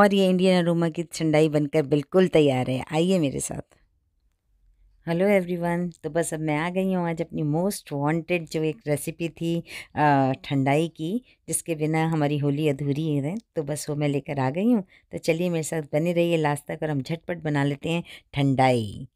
और ये Indian aroma की ठंडाई बनकर बिल्कुल तैयार है आइए मेरे साथ हेलो एवरीवन तो बस अब मैं आ गई हूँ आज अपनी मोस्ट वांटेड जो एक रेसिपी थी ठंडाई की जिसके बिना हमारी होली अधूरी है तो बस वो मैं लेकर आ गई हूँ तो चलिए मेरे साथ बने रहिए लास्ट तक और हम झटपट बना लेते हैं ठंडाई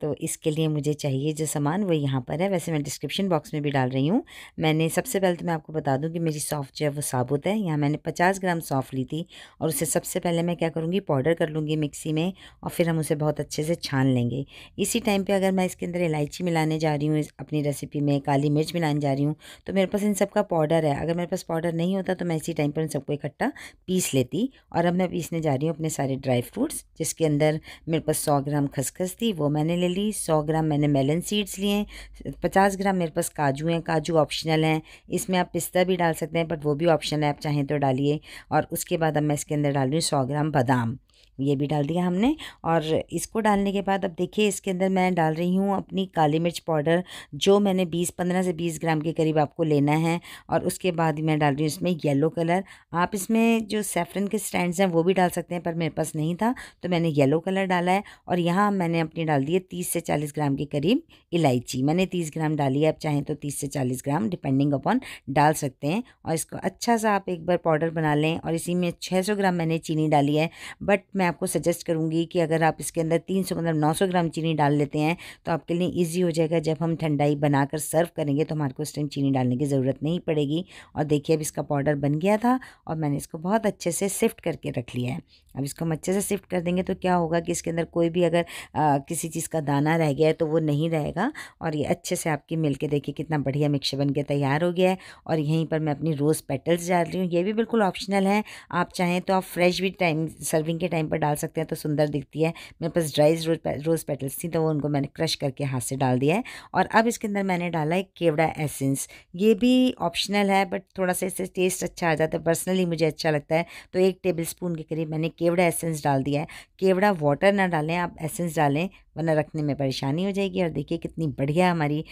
तो इसके लिए मुझे चाहिए जो सामान वो यहाँ पर है वैसे मैं डिस्क्रिप्शन बॉक्स में भी डाल रही हूँ मैंने सबसे पहले तो मैं आपको बता दूँ कि मेरी सॉफ्ट जो है वो साबुत है यहाँ मैंने पचास ग्राम सॉफ्ट ली थी और उसे सबसे पहले मैं क्या करूँगी पाउडर कर लूँगी मिक्सी में और फिर हम उसे बहुत अच्छे से छान लेंगे इसी टाइम पर अगर मैं इसके अंदर इलायची मिलाने जा रही हूँ अपनी रेसिपी में काली मिर्च मिलाने जा रही हूँ तो मेरे पास इन सब पाउडर है अगर मेरे पास पाउडर नहीं होता तो मैं इसी टाइम पर इन सबको इकट्ठा पीस लेती और अब मैं पीसने जा रही हूँ अपने सारे ड्राई फ्रूट्स जिसके अंदर मेरे पास सौ ग्राम खसखस थी वो मैंने ले ले ली 100 ग्राम मैंने मेलन सीड्स लिए हैं पचास ग्राम मेरे पास काजू हैं काजू ऑप्शनल हैं इसमें आप पिस्ता भी डाल सकते हैं बट वो भी ऑप्शनल है आप चाहें तो डालिए और उसके बाद अब मैं इसके अंदर डाल रही हूँ सौ ग्राम बादाम ये भी डाल दिया हमने और इसको डालने के बाद अब देखिए इसके अंदर मैं डाल रही हूँ अपनी काली मिर्च पाउडर जो मैंने 20 15 से 20 ग्राम के करीब आपको लेना है और उसके बाद मैं डाल रही हूँ इसमें येलो कलर आप इसमें जो सेफरन के स्टैंड्स हैं वो भी डाल सकते हैं पर मेरे पास नहीं था तो मैंने येलो कलर डाला है और यहाँ मैंने अपनी डाल दी है तीस से चालीस ग्राम के करीब इलायची मैंने तीस ग्राम डाली है आप चाहें तो तीस से चालीस ग्राम डिपेंडिंग अपॉन डाल सकते हैं और इसको अच्छा सा आप एक बार पाउडर बना लें और इसी में छः ग्राम मैंने चीनी डाली है बट मैं मैं आपको सजेस्ट करूँगी कि अगर आप इसके अंदर तीन सौ मतलब नौ सौ ग्राम चीनी डाल लेते हैं तो आपके लिए ईजी हो जाएगा जब हम ठंडाई बनाकर सर्व करेंगे तो हमारे को इस टाइम चीनी डालने की ज़रूरत नहीं पड़ेगी और देखिए अब इसका पाउडर बन गया था और मैंने इसको बहुत अच्छे से सिफ्ट करके रख लिया है अब इसको हम अच्छे से सिफ्ट कर देंगे तो क्या होगा कि इसके अंदर कोई भी अगर आ, किसी चीज़ का दाना रह गया है तो वो नहीं रहेगा और ये अच्छे से आपकी मिल के देखिए कितना बढ़िया मिक्सर बन के तैयार हो गया है और यहीं पर मैं अपनी रोज़ पेटल्स डाल रही हूँ ये भी बिल्कुल ऑप्शनल है आप चाहें तो आप फ्रेश भी टाइम सर्विंग के टाइम पर पर डाल सकते हैं तो सुंदर दिखती है मेरे पास ड्राइज रोज रोज़ पेटल्स थी तो वो उनको मैंने क्रश करके हाथ से डाल दिया है और अब इसके अंदर मैंने डाला है केवड़ा एसेंस ये भी ऑप्शनल है बट थोड़ा सा इससे टेस्ट अच्छा आ जाता है पर्सनली मुझे अच्छा लगता है तो एक टेबल स्पून के करीब मैंने केवड़ा एसेंस डाल दिया है केवड़ा वाटर ना डालें आप एसेंस डालें वरना रखने में परेशानी हो जाएगी और देखिए कितनी बढ़िया हमारी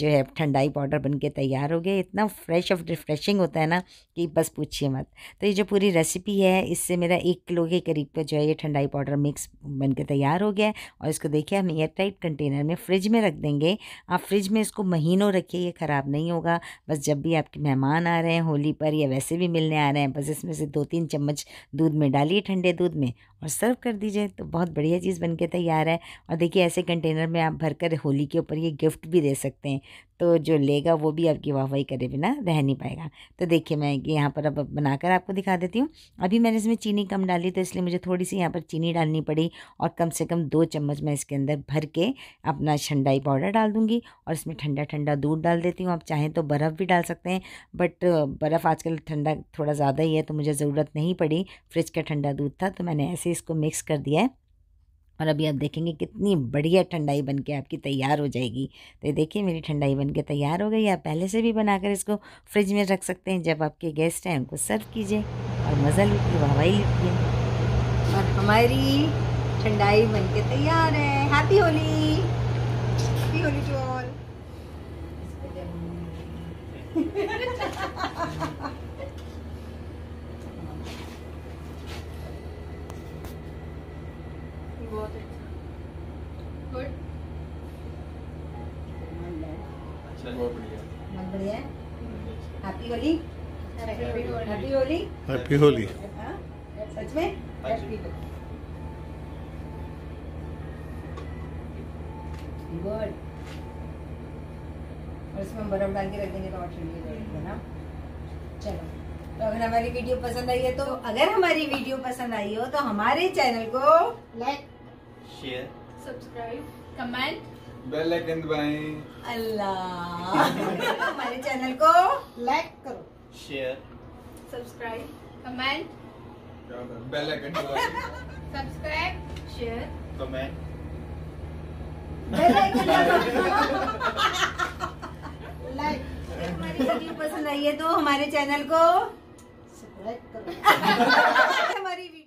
जो है ठंडाई पाउडर बन के तैयार हो गया इतना फ्रेश और रिफ्रेशिंग होता है ना कि बस पूछिए मत तो ये जो पूरी रेसिपी है इससे मेरा एक किलो के करीब का जो है ये ठंडाई पाउडर मिक्स बन के तैयार हो गया है और इसको देखिए हम एयर टाइट कंटेनर में फ्रिज में रख देंगे आप फ्रिज में इसको महीनों रखिए ये ख़राब नहीं होगा बस जब भी आपके मेहमान आ रहे हैं होली पर या वैसे भी मिलने आ रहे हैं बस इसमें से दो तीन चम्मच दूध में डालिए ठंडे दूध में और सर्व कर दीजिए तो बहुत बढ़िया चीज़ बन के तैयार है और देखिए ऐसे कंटेनर में आप भरकर होली के ऊपर ये गिफ्ट भी दे सकते हैं तो जो लेगा वो भी आपकी वाहवाही करे बिना रह नहीं पाएगा तो देखिए मैं यहाँ पर अब बनाकर आपको दिखा देती हूँ अभी मैंने इसमें चीनी कम डाली तो इसलिए मुझे थोड़ी सी यहाँ पर चीनी डालनी पड़ी और कम से कम दो चम्मच मैं इसके अंदर भर के अपना ठंडाई पाउडर डाल दूँगी और इसमें ठंडा ठंडा दूध डाल देती हूँ आप चाहें तो बर्फ़ भी डाल सकते हैं बट बर्फ़ आजकल ठंडा थोड़ा ज़्यादा ही है तो मुझे ज़रूरत नहीं पड़ी फ्रिज का ठंडा दूध था तो मैंने ऐसे इसको मिक्स कर दिया है और अभी आप देखेंगे कितनी बढ़िया ठंडाई बनके आपकी तैयार हो जाएगी तो ये देखिए मेरी ठंडाई बनके तैयार हो गई आप पहले से भी बनाकर इसको फ्रिज में रख सकते हैं जब आपके गेस्ट हैं उनको सर्व कीजिए और मज़ा लीजिए वाहवाही लीजिए और हमारी ठंडाई बनके तैयार है happy Holi happy Holi to all good अच्छा, बहुत बढ़िया happy Holi happy Holi happy Holi सच में हैप्पी हाँ गुड और इसमें बर्फ डाल के रख देंगे तो चलो तो अगर हमारी वीडियो पसंद आई है तो अगर हमारी वीडियो पसंद आई हो तो हमारे चैनल को like share subscribe comment bell icon दबाएं अल्लाह हमारे चैनल को लाइक करो share subscribe comment bell icon दबाएं subscribe share comment bell icon like video पसंद आई है तो हमारे चैनल को सब्सक्राइब करो हमारी